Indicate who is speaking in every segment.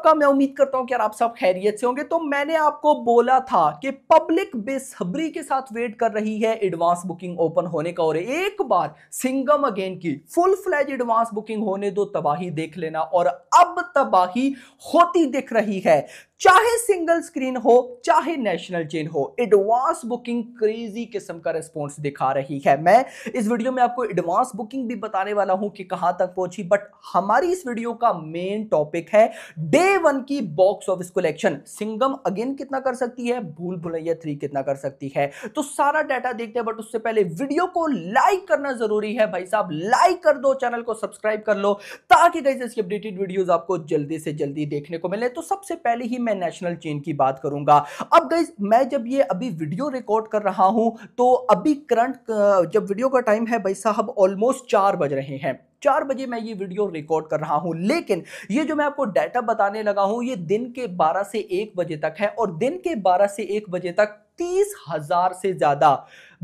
Speaker 1: सबका मैं उम्मीद करता हूं कि यार आप सब खैरियत से होंगे तो मैंने आपको बोला था कि पब्लिक बेसब्री के साथ वेट कर रही है एडवांस बुकिंग ओपन होने का और एक बार सिंगम अगेन की फुल फ्लैज एडवांस बुकिंग होने दो तबाही देख लेना और अब तबाही होती दिख रही है चाहे सिंगल स्क्रीन हो चाहे नेशनल चेन हो एडवांस बुकिंग क्रेजी किस्म का रिस्पॉन्स दिखा रही है मैं इस वीडियो में आपको एडवांस बुकिंग भी बताने वाला हूं कि कहां तक पहुंची बट हमारी इस वीडियो का मेन टॉपिक है डे वन की box office collection Singham again कितना कर सकती है भूल भुलैया थ्री कितना कर सकती है तो सारा डाटा देखते हैं बट उससे पहले वीडियो को लाइक करना जरूरी है भाई साहब लाइक कर दो चैनल को सब्सक्राइब कर लो ताकि कैसे इसके अपडेटेड वीडियोज आपको जल्दी से जल्दी देखने को मिले तो सबसे पहले ही मैं नेशनल चेन की बात करूंगा अब गई मैं जब ये अभी वीडियो रिकॉर्ड कर रहा हूं तो अभी करंट जब वीडियो का टाइम है भाई साहब ऑलमोस्ट चार बज रहे हैं चार बजे मैं ये वीडियो रिकॉर्ड कर रहा हूं लेकिन ये जो मैं आपको डाटा बताने लगा हूं ये दिन के बारह से एक बजे तक है और दिन के बारह से एक बजे तक तीस हजार से ज़्यादा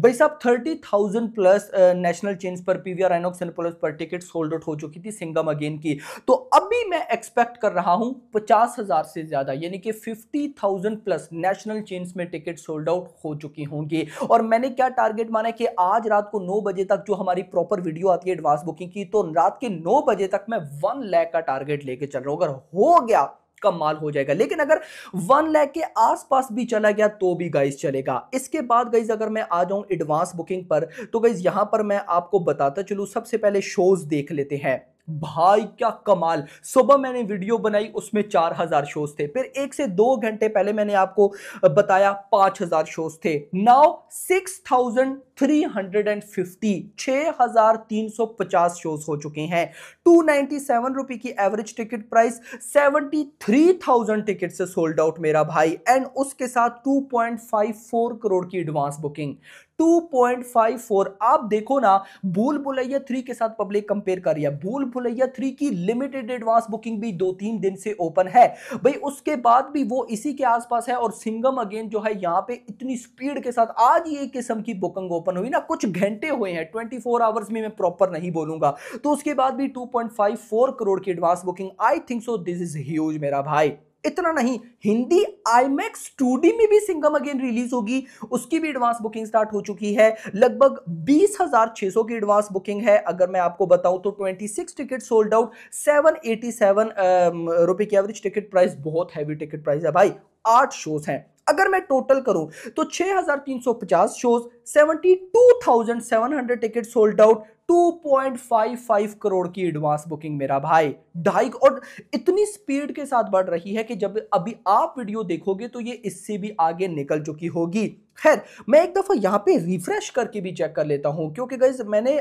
Speaker 1: भाई साहब thirty thousand plus national chain पर पीवीआर एनोक्स एंड प्लस पर टिकट सोल्ड आउट हो चुकी थी सिंगम अगेन की तो अभी मैं एक्सपेक्ट कर रहा हूं पचास हजार से ज्यादा यानी कि fifty thousand plus national chain में टिकट सोल्ड आउट हो चुकी होंगी और मैंने क्या टारगेट माना कि आज रात को नौ बजे तक जो हमारी प्रॉपर वीडियो आती है एडवांस बुकिंग की तो रात के नौ बजे तक मैं वन लैख का टारगेट लेके चल रहा हूं अगर हो गया का माल हो जाएगा लेकिन अगर वन लैख के आसपास भी चला गया तो भी गाइज चलेगा इसके बाद गाइज अगर मैं आ जाऊं एडवांस बुकिंग पर तो गाइज यहां पर मैं आपको बताता चलू सबसे पहले शोज देख लेते हैं भाई क्या कमाल सुबह मैंने वीडियो बनाई उसमें चार हजार शोज थे फिर एक से दो घंटे पहले मैंने आपको बताया पांच हजार शोज थे now six thousand three hundred and fifty छह हजार तीन सौ पचास शोज हो चुके हैं टू नाइनटी सेवन रुपी की average ticket price seventy three thousand ticket से सोल्ड आउट मेरा भाई एंड उसके साथ two point five four crore की एडवांस बुकिंग 2.54 आप देखो ना भूल भुलैया थ्री के साथ पब्लिक कंपेयर कर रही है भूल भुलैया थ्री की लिमिटेड एडवांस बुकिंग भी दो तीन दिन से ओपन है भाई उसके बाद भी वो इसी के आसपास है और सिंगम अगेन जो है यहाँ पे इतनी स्पीड के साथ आज ये किस्म की बुकिंग ओपन हुई ना कुछ घंटे हुए हैं ट्वेंटी फोर आवर्स में मैं प्रॉपर नहीं बोलूंगा तो उसके बाद भी two point five four crore की advance booking I think so this is huge मेरा भाई इतना नहीं हिंदी आईमैक्स टू में भी सिंगम अगेन रिलीज होगी उसकी भी एडवांस बुकिंग स्टार्ट हो चुकी है लगभग बीस छह सौ की एडवांस बुकिंग है अगर मैं आपको बताऊं तो twenty six ticket sold out seven eighty seven की एवरेज टिकट प्राइस बहुत हैवी टिकट प्राइस है भाई आठ शोज हैं अगर मैं टोटल करूं तो 6,350 shows 72,700 ticket sold out 2.55 crore की एडवांस बुकिंग मेरा भाई ढाई और इतनी स्पीड के साथ बढ़ रही है कि जब अभी आप वीडियो देखोगे तो ये इससे भी आगे निकल चुकी होगी खैर मैं एक दफ़ा यहाँ पे रिफ्रेश करके भी चेक कर लेता हूँ क्योंकि गई मैंने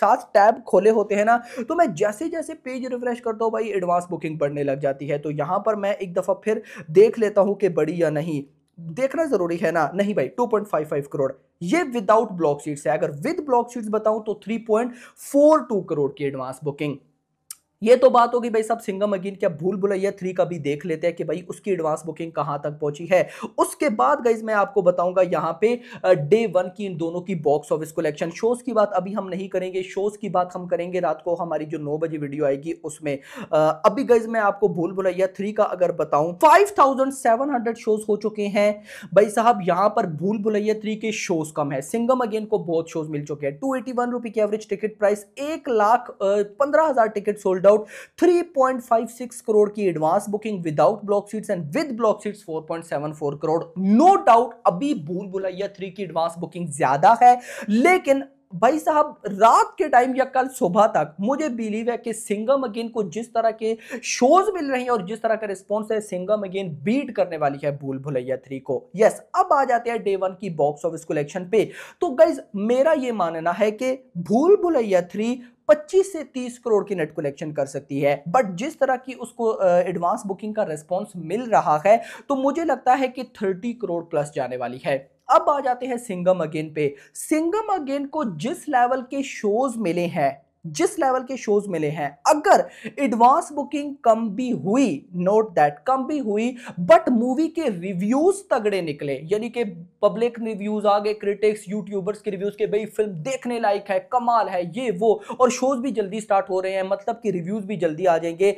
Speaker 1: सात टैब खोले होते हैं ना तो मैं जैसे जैसे पेज रिफ्रेश करता हूँ भाई एडवांस बुकिंग बढ़ने लग जाती है तो यहाँ पर मैं एक दफ़ा फिर देख लेता हूँ कि बड़ी या नहीं देखना जरूरी है ना नहीं भाई 2.55 करोड़ ये विदाउट ब्लॉक शीट है अगर विद ब्लॉक शीट बताऊं तो 3.42 करोड़ की एडवांस बुकिंग ये तो बात होगी भाई साहब सिंगम अगेन क्या भूल भुलैया थ्री का भी देख लेते हैं कि भाई उसकी एडवांस बुकिंग कहां तक पहुंची है उसके बाद गाइज मैं आपको बताऊंगा यहाँ पे डे वन की इन दोनों की बॉक्स ऑफिस कलेक्शन शोज की बात अभी हम नहीं करेंगे शोज की बात हम करेंगे रात को हमारी जो नौ बजे वीडियो आएगी उसमें अभी गाइज मैं आपको भूल भुलैया थ्री का अगर बताऊं फाइव शोज हो चुके हैं भाई साहब यहाँ पर भूल भुलैया थ्री के शोज कम है सिंगम अगेन को बहुत शोज मिल चुके हैं टू एटी की एवरेज टिकट प्राइस एक लाख पंद्रह टिकट सोल्ड आउट 3.56 करोड़ की advance booking without block seats and with block seats 4.74 crore no doubt अभी भूल बुलाइया थ्री की एडवांस बुकिंग ज्यादा है लेकिन भाई साहब रात के टाइम या कल सुबह तक मुझे बिलीव है कि सिंगम अगेन को जिस तरह के शोज मिल रहे हैं और जिस तरह का रिस्पॉन्स है सिंगम अगेन बीट करने वाली है भूल भुलैया थ्री को यस अब आ जाते हैं डे वन की बॉक्स ऑफिस कलेक्शन पे तो गाइज मेरा ये मानना है कि भूल भुलैया थ्री 25 से 30 करोड़ की नेट कलेक्शन कर सकती है बट जिस तरह की उसको एडवांस बुकिंग का रिस्पॉन्स मिल रहा है तो मुझे लगता है कि 30 करोड़ प्लस जाने वाली है अब आ जाते हैं सिंगम अगेन पे सिंगम अगेन को जिस लेवल के शोज मिले हैं जिस लेवल के शोज मिले हैं अगर एडवांस बुकिंग कम भी हुई नोट दैट कम भी हुई बट मूवी के रिव्यूज तगड़े निकले यानी कि पब्लिक रिव्यूज आ गए क्रिटिक्स यूट्यूबर्स के रिव्यूज के भाई फिल्म देखने लायक है कमाल है ये वो और शोज भी जल्दी स्टार्ट हो रहे हैं मतलब कि रिव्यूज भी जल्दी आ जाएंगे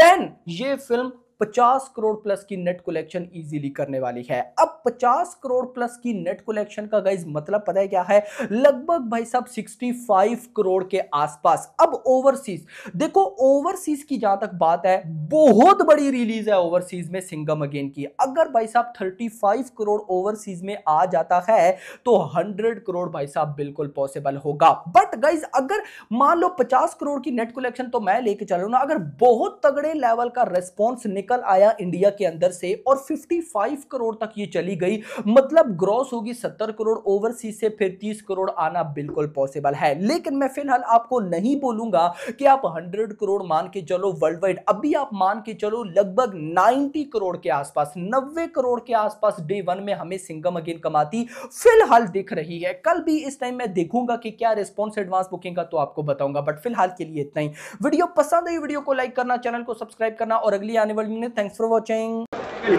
Speaker 1: देन ये फिल्म 50 करोड़ प्लस की नेट कलेक्शन इजीली करने वाली है अब 50 करोड़ प्लस की नेट कलेक्शन का गाइज मतलब पता है क्या है लगभग भाई साहब 65 करोड़ के आसपास अब ओवरसीज देखो ओवरसीज की जहां तक बात है बहुत बड़ी रिलीज है ओवरसीज में सिंगम अगेन की अगर भाई साहब 35 करोड़ ओवरसीज में आ जाता है तो 100 करोड़ भाई साहब बिल्कुल पॉसिबल होगा बट गाइज अगर मान लो 50 करोड़ की नेट कलेक्शन तो मैं लेके चल रहा हूं ना अगर बहुत तगड़े लेवल का रेस्पॉन्स निकल निकल आया इंडिया के अंदर से और 55 करोड़ तक ये चली गई मतलब ग्रॉस होगी 70 करोड़ ओवरसीज से फिर 30 करोड़ आना बिल्कुल पॉसिबल है लेकिन मैं फिलहाल आपको नहीं बोलूंगा कि आप 100 करोड़ मान के चलो वर्ल्ड वाइड अभी आप मान के चलो लगभग 90 करोड़ के आसपास 90 करोड़ के आसपास डे वन में हमें सिंगम अगेन कमाती फिलहाल दिख रही है कल भी इस टाइम मैं देखूंगा कि क्या रिस्पॉन्स एडवांस बुकिंग का तो आपको बताऊंगा बट फिलहाल के लिए इतना ही वीडियो पसंद आई वीडियो को लाइक करना चैनल को सब्सक्राइब करना और अगली आने वाली minutes. Thanks for watching.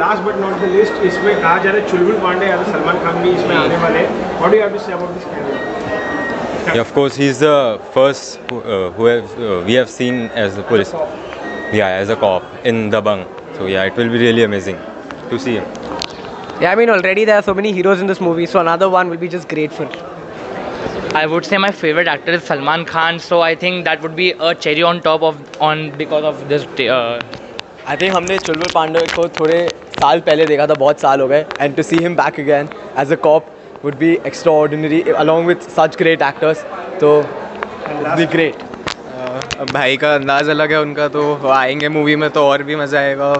Speaker 1: Last but not the least, इसमें कहा जा रहा है चुलबुल पांडे या सलमान खान भी इसमें आने वाले हैं. What do you have to say about this Yeah, of course, he's the first who, uh, who have, uh, we have seen as the police. Yeah, as a cop in Dabang. So yeah, it will be really amazing to see him. Yeah, I mean already there are so many heroes in this movie, so another one will be just grateful. I would say my favorite actor is Salman Khan, so I think that would be a cherry on top of on because of this uh, I think हमने चुलबुल पांडे को थोड़े साल पहले देखा था बहुत साल हो गए and to see him back again as a cop would be extraordinary along with such great actors to be great भाई का अंदाज़ अलग है उनका तो आएंगे मूवी में तो और भी मज़ा आएगा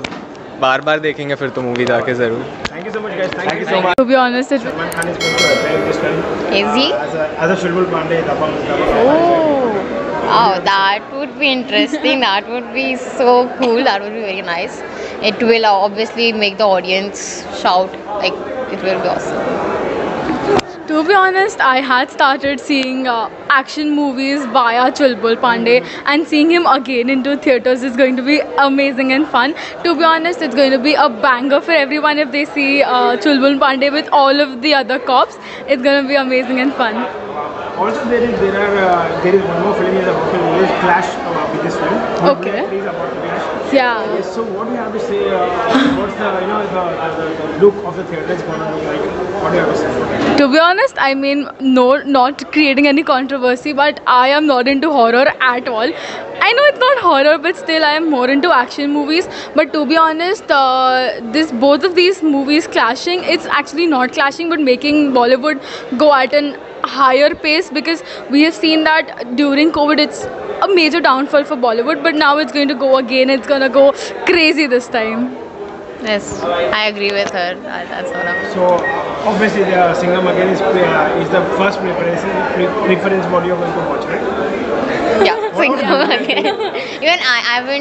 Speaker 1: बार बार देखेंगे फिर तो मूवी जाके ज़रूर thank you so much guys thank you so much to be honest is as a Pandey Dabangg oh that be interesting. that would be so cool. That would be very nice. It will uh, obviously make the audience shout. Like it will be awesome. To be honest, I had started seeing uh, action movies via Chulbul Pandey, mm-hmm. and seeing him again into theaters is going to be amazing and fun. To be honest, it's going to be a banger for everyone if they see uh, Chulbul Pandey with all of the other cops. It's going to be amazing and fun. Also, there is there are uh, there is one more film in the hotel which is Clash uh, with this film. Okay. Please about Clash. Yeah. Yes, so what do you have to say? Uh, what's the you know the, the, the look of the theatre is going to look like? What do you have to say? To be honest, I mean, no, not creating any controversy, but I am not into horror at all. I know it's not horror, but still, I am more into action movies. But to be honest, uh, this both of these movies clashing, it's actually not clashing, but making Bollywood go at an higher pace because we have seen that during COVID it's a major downfall for Bollywood, but now it's going to go again. It's gonna go crazy this time. Yes, I agree with her. Uh, that's what I'm. So obviously, the uh, Singham again is, uh, is the first preference pre preference what you're going to watch, right? Yeah, Singham again. Even I, I haven't.